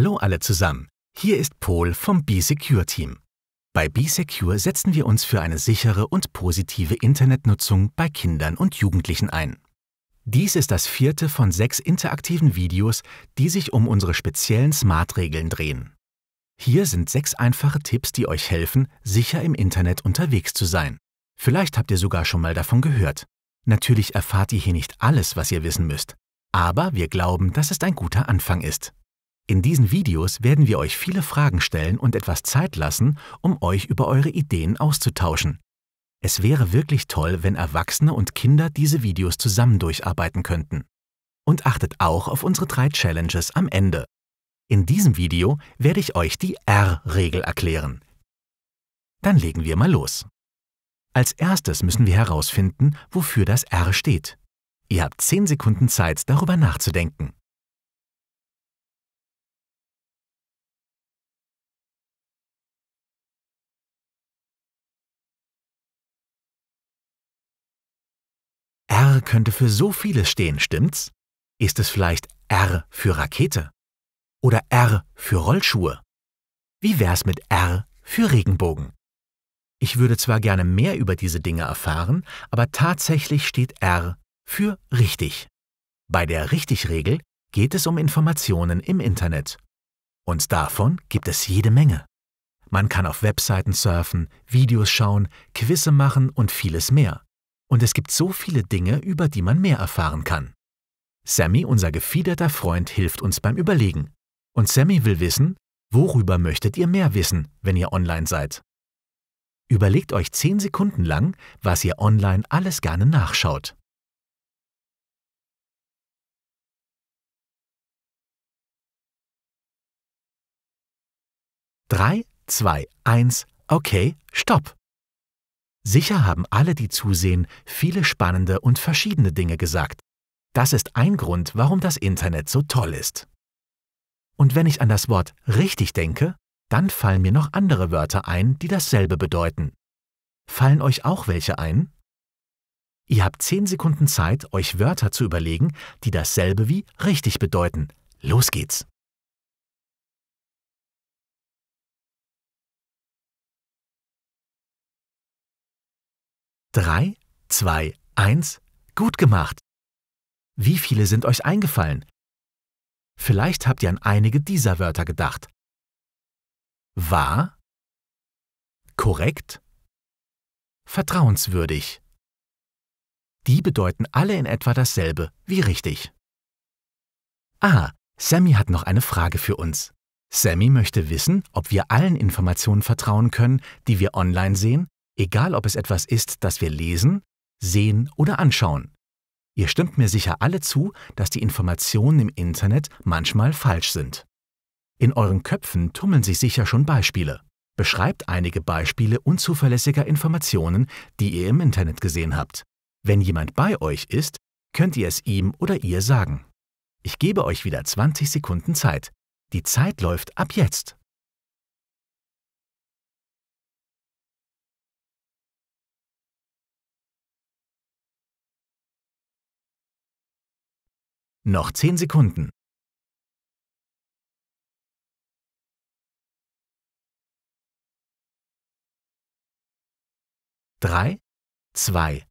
Hallo alle zusammen, hier ist Paul vom B-Secure-Team. Bei B-Secure setzen wir uns für eine sichere und positive Internetnutzung bei Kindern und Jugendlichen ein. Dies ist das vierte von sechs interaktiven Videos, die sich um unsere speziellen Smart-Regeln drehen. Hier sind sechs einfache Tipps, die euch helfen, sicher im Internet unterwegs zu sein. Vielleicht habt ihr sogar schon mal davon gehört. Natürlich erfahrt ihr hier nicht alles, was ihr wissen müsst, aber wir glauben, dass es ein guter Anfang ist. In diesen Videos werden wir euch viele Fragen stellen und etwas Zeit lassen, um euch über eure Ideen auszutauschen. Es wäre wirklich toll, wenn Erwachsene und Kinder diese Videos zusammen durcharbeiten könnten. Und achtet auch auf unsere drei Challenges am Ende. In diesem Video werde ich euch die R-Regel erklären. Dann legen wir mal los. Als erstes müssen wir herausfinden, wofür das R steht. Ihr habt 10 Sekunden Zeit, darüber nachzudenken. könnte für so vieles stehen, stimmt's? Ist es vielleicht R für Rakete? Oder R für Rollschuhe? Wie wär's mit R für Regenbogen? Ich würde zwar gerne mehr über diese Dinge erfahren, aber tatsächlich steht R für richtig. Bei der Richtig-Regel geht es um Informationen im Internet. Und davon gibt es jede Menge. Man kann auf Webseiten surfen, Videos schauen, Quizze machen und vieles mehr. Und es gibt so viele Dinge, über die man mehr erfahren kann. Sammy, unser gefiederter Freund, hilft uns beim Überlegen. Und Sammy will wissen, worüber möchtet ihr mehr wissen, wenn ihr online seid? Überlegt euch 10 Sekunden lang, was ihr online alles gerne nachschaut. Drei, zwei, eins, okay, stopp! Sicher haben alle, die zusehen, viele spannende und verschiedene Dinge gesagt. Das ist ein Grund, warum das Internet so toll ist. Und wenn ich an das Wort richtig denke, dann fallen mir noch andere Wörter ein, die dasselbe bedeuten. Fallen euch auch welche ein? Ihr habt 10 Sekunden Zeit, euch Wörter zu überlegen, die dasselbe wie richtig bedeuten. Los geht's! 3, 2, 1. Gut gemacht! Wie viele sind euch eingefallen? Vielleicht habt ihr an einige dieser Wörter gedacht. Wahr, korrekt, vertrauenswürdig. Die bedeuten alle in etwa dasselbe wie richtig. Ah, Sammy hat noch eine Frage für uns. Sammy möchte wissen, ob wir allen Informationen vertrauen können, die wir online sehen egal ob es etwas ist, das wir lesen, sehen oder anschauen. Ihr stimmt mir sicher alle zu, dass die Informationen im Internet manchmal falsch sind. In euren Köpfen tummeln sich sicher schon Beispiele. Beschreibt einige Beispiele unzuverlässiger Informationen, die ihr im Internet gesehen habt. Wenn jemand bei euch ist, könnt ihr es ihm oder ihr sagen. Ich gebe euch wieder 20 Sekunden Zeit. Die Zeit läuft ab jetzt. Noch 10 Sekunden. Drei, zwei,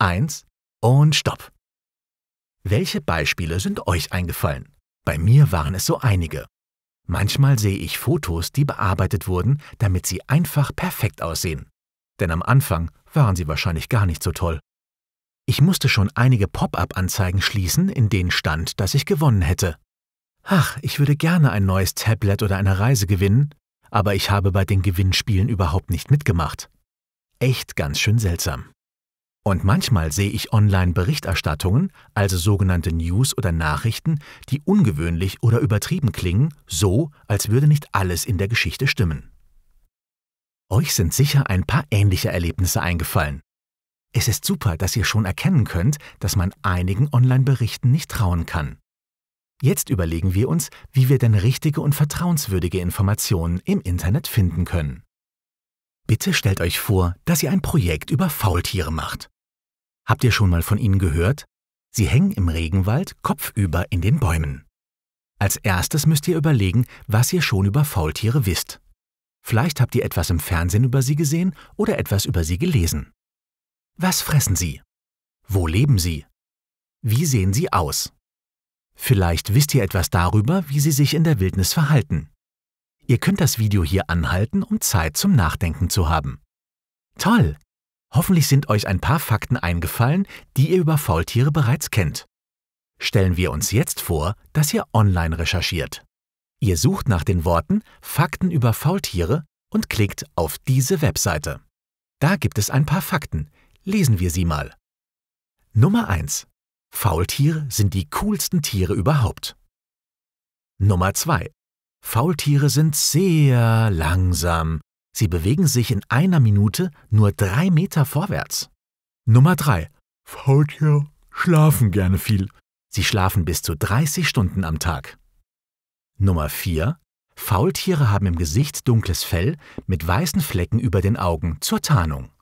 eins und Stopp. Welche Beispiele sind euch eingefallen? Bei mir waren es so einige. Manchmal sehe ich Fotos, die bearbeitet wurden, damit sie einfach perfekt aussehen. Denn am Anfang waren sie wahrscheinlich gar nicht so toll. Ich musste schon einige Pop-up-Anzeigen schließen, in denen stand, dass ich gewonnen hätte. Ach, ich würde gerne ein neues Tablet oder eine Reise gewinnen, aber ich habe bei den Gewinnspielen überhaupt nicht mitgemacht. Echt ganz schön seltsam. Und manchmal sehe ich online Berichterstattungen, also sogenannte News oder Nachrichten, die ungewöhnlich oder übertrieben klingen, so als würde nicht alles in der Geschichte stimmen. Euch sind sicher ein paar ähnliche Erlebnisse eingefallen. Es ist super, dass ihr schon erkennen könnt, dass man einigen Online-Berichten nicht trauen kann. Jetzt überlegen wir uns, wie wir denn richtige und vertrauenswürdige Informationen im Internet finden können. Bitte stellt euch vor, dass ihr ein Projekt über Faultiere macht. Habt ihr schon mal von ihnen gehört? Sie hängen im Regenwald kopfüber in den Bäumen. Als erstes müsst ihr überlegen, was ihr schon über Faultiere wisst. Vielleicht habt ihr etwas im Fernsehen über sie gesehen oder etwas über sie gelesen. Was fressen Sie? Wo leben Sie? Wie sehen Sie aus? Vielleicht wisst ihr etwas darüber, wie Sie sich in der Wildnis verhalten. Ihr könnt das Video hier anhalten, um Zeit zum Nachdenken zu haben. Toll! Hoffentlich sind euch ein paar Fakten eingefallen, die ihr über Faultiere bereits kennt. Stellen wir uns jetzt vor, dass ihr online recherchiert. Ihr sucht nach den Worten Fakten über Faultiere und klickt auf diese Webseite. Da gibt es ein paar Fakten, Lesen wir sie mal. Nummer 1. Faultiere sind die coolsten Tiere überhaupt. Nummer 2. Faultiere sind sehr langsam. Sie bewegen sich in einer Minute nur drei Meter vorwärts. Nummer 3. Faultiere schlafen gerne viel. Sie schlafen bis zu 30 Stunden am Tag. Nummer 4. Faultiere haben im Gesicht dunkles Fell mit weißen Flecken über den Augen zur Tarnung.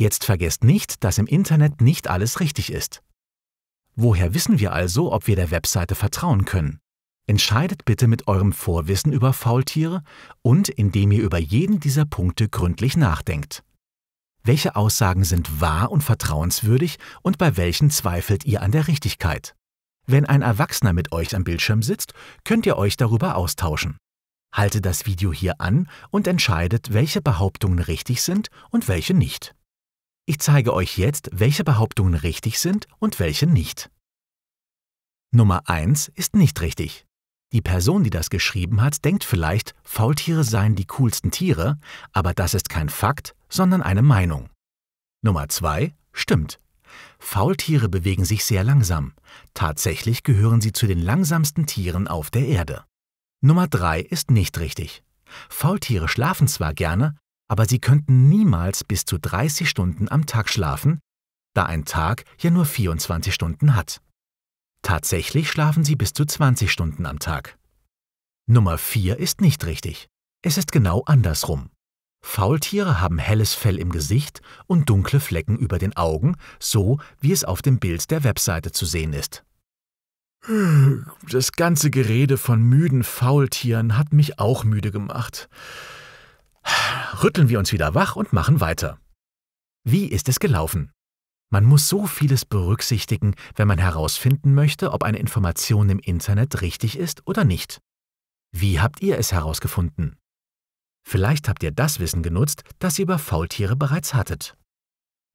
Jetzt vergesst nicht, dass im Internet nicht alles richtig ist. Woher wissen wir also, ob wir der Webseite vertrauen können? Entscheidet bitte mit eurem Vorwissen über Faultiere und indem ihr über jeden dieser Punkte gründlich nachdenkt. Welche Aussagen sind wahr und vertrauenswürdig und bei welchen zweifelt ihr an der Richtigkeit? Wenn ein Erwachsener mit euch am Bildschirm sitzt, könnt ihr euch darüber austauschen. Haltet das Video hier an und entscheidet, welche Behauptungen richtig sind und welche nicht. Ich zeige euch jetzt, welche Behauptungen richtig sind und welche nicht. Nummer 1 ist nicht richtig. Die Person, die das geschrieben hat, denkt vielleicht, Faultiere seien die coolsten Tiere, aber das ist kein Fakt, sondern eine Meinung. Nummer 2 stimmt. Faultiere bewegen sich sehr langsam. Tatsächlich gehören sie zu den langsamsten Tieren auf der Erde. Nummer 3 ist nicht richtig. Faultiere schlafen zwar gerne, aber sie könnten niemals bis zu 30 Stunden am Tag schlafen, da ein Tag ja nur 24 Stunden hat. Tatsächlich schlafen sie bis zu 20 Stunden am Tag. Nummer 4 ist nicht richtig. Es ist genau andersrum. Faultiere haben helles Fell im Gesicht und dunkle Flecken über den Augen, so wie es auf dem Bild der Webseite zu sehen ist. Das ganze Gerede von müden Faultieren hat mich auch müde gemacht. Rütteln wir uns wieder wach und machen weiter. Wie ist es gelaufen? Man muss so vieles berücksichtigen, wenn man herausfinden möchte, ob eine Information im Internet richtig ist oder nicht. Wie habt ihr es herausgefunden? Vielleicht habt ihr das Wissen genutzt, das ihr über Faultiere bereits hattet.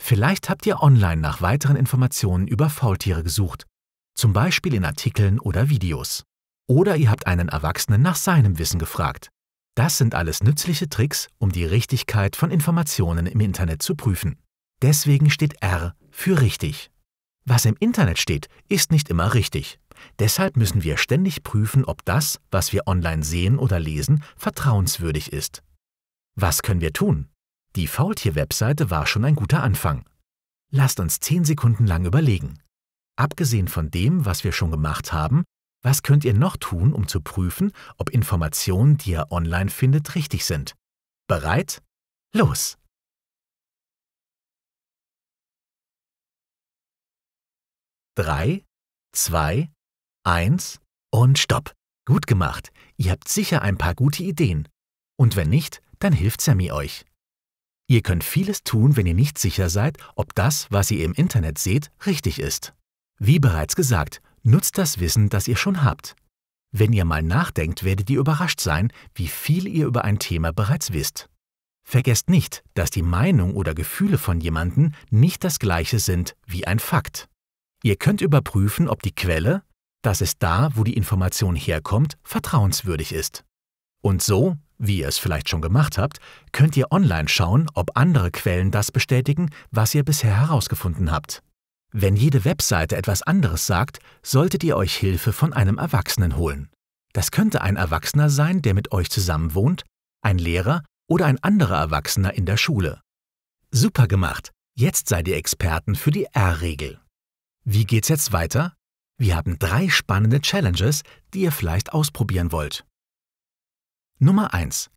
Vielleicht habt ihr online nach weiteren Informationen über Faultiere gesucht, zum Beispiel in Artikeln oder Videos. Oder ihr habt einen Erwachsenen nach seinem Wissen gefragt, das sind alles nützliche Tricks, um die Richtigkeit von Informationen im Internet zu prüfen. Deswegen steht R für richtig. Was im Internet steht, ist nicht immer richtig. Deshalb müssen wir ständig prüfen, ob das, was wir online sehen oder lesen, vertrauenswürdig ist. Was können wir tun? Die Faultier-Webseite war schon ein guter Anfang. Lasst uns 10 Sekunden lang überlegen. Abgesehen von dem, was wir schon gemacht haben, was könnt ihr noch tun, um zu prüfen, ob Informationen, die ihr online findet, richtig sind? Bereit? Los! Drei, zwei, eins und stopp. Gut gemacht. Ihr habt sicher ein paar gute Ideen. Und wenn nicht, dann hilft Sammy euch. Ihr könnt vieles tun, wenn ihr nicht sicher seid, ob das, was ihr im Internet seht, richtig ist. Wie bereits gesagt, Nutzt das Wissen, das ihr schon habt. Wenn ihr mal nachdenkt, werdet ihr überrascht sein, wie viel ihr über ein Thema bereits wisst. Vergesst nicht, dass die Meinung oder Gefühle von jemandem nicht das gleiche sind wie ein Fakt. Ihr könnt überprüfen, ob die Quelle, das ist da, wo die Information herkommt, vertrauenswürdig ist. Und so, wie ihr es vielleicht schon gemacht habt, könnt ihr online schauen, ob andere Quellen das bestätigen, was ihr bisher herausgefunden habt. Wenn jede Webseite etwas anderes sagt, solltet ihr euch Hilfe von einem Erwachsenen holen. Das könnte ein Erwachsener sein, der mit euch zusammen wohnt, ein Lehrer oder ein anderer Erwachsener in der Schule. Super gemacht! Jetzt seid ihr Experten für die R-Regel. Wie geht's jetzt weiter? Wir haben drei spannende Challenges, die ihr vielleicht ausprobieren wollt. Nummer 1.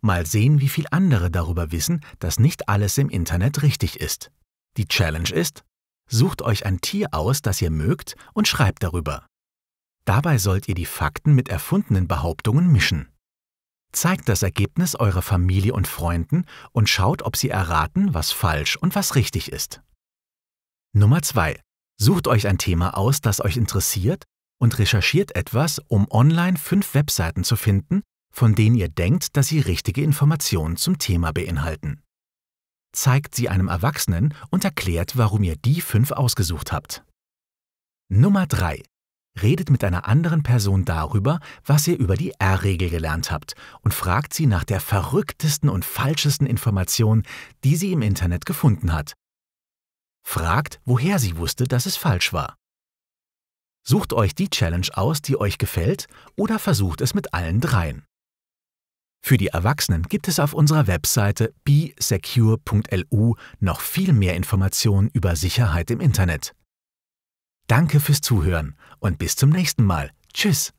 Mal sehen, wie viel andere darüber wissen, dass nicht alles im Internet richtig ist. Die Challenge ist, Sucht euch ein Tier aus, das ihr mögt, und schreibt darüber. Dabei sollt ihr die Fakten mit erfundenen Behauptungen mischen. Zeigt das Ergebnis eurer Familie und Freunden und schaut, ob sie erraten, was falsch und was richtig ist. Nummer 2. Sucht euch ein Thema aus, das euch interessiert und recherchiert etwas, um online fünf Webseiten zu finden, von denen ihr denkt, dass sie richtige Informationen zum Thema beinhalten zeigt sie einem Erwachsenen und erklärt, warum ihr die fünf ausgesucht habt. Nummer 3. Redet mit einer anderen Person darüber, was ihr über die R-Regel gelernt habt und fragt sie nach der verrücktesten und falschesten Information, die sie im Internet gefunden hat. Fragt, woher sie wusste, dass es falsch war. Sucht euch die Challenge aus, die euch gefällt, oder versucht es mit allen dreien. Für die Erwachsenen gibt es auf unserer Webseite besecure.lu noch viel mehr Informationen über Sicherheit im Internet. Danke fürs Zuhören und bis zum nächsten Mal. Tschüss.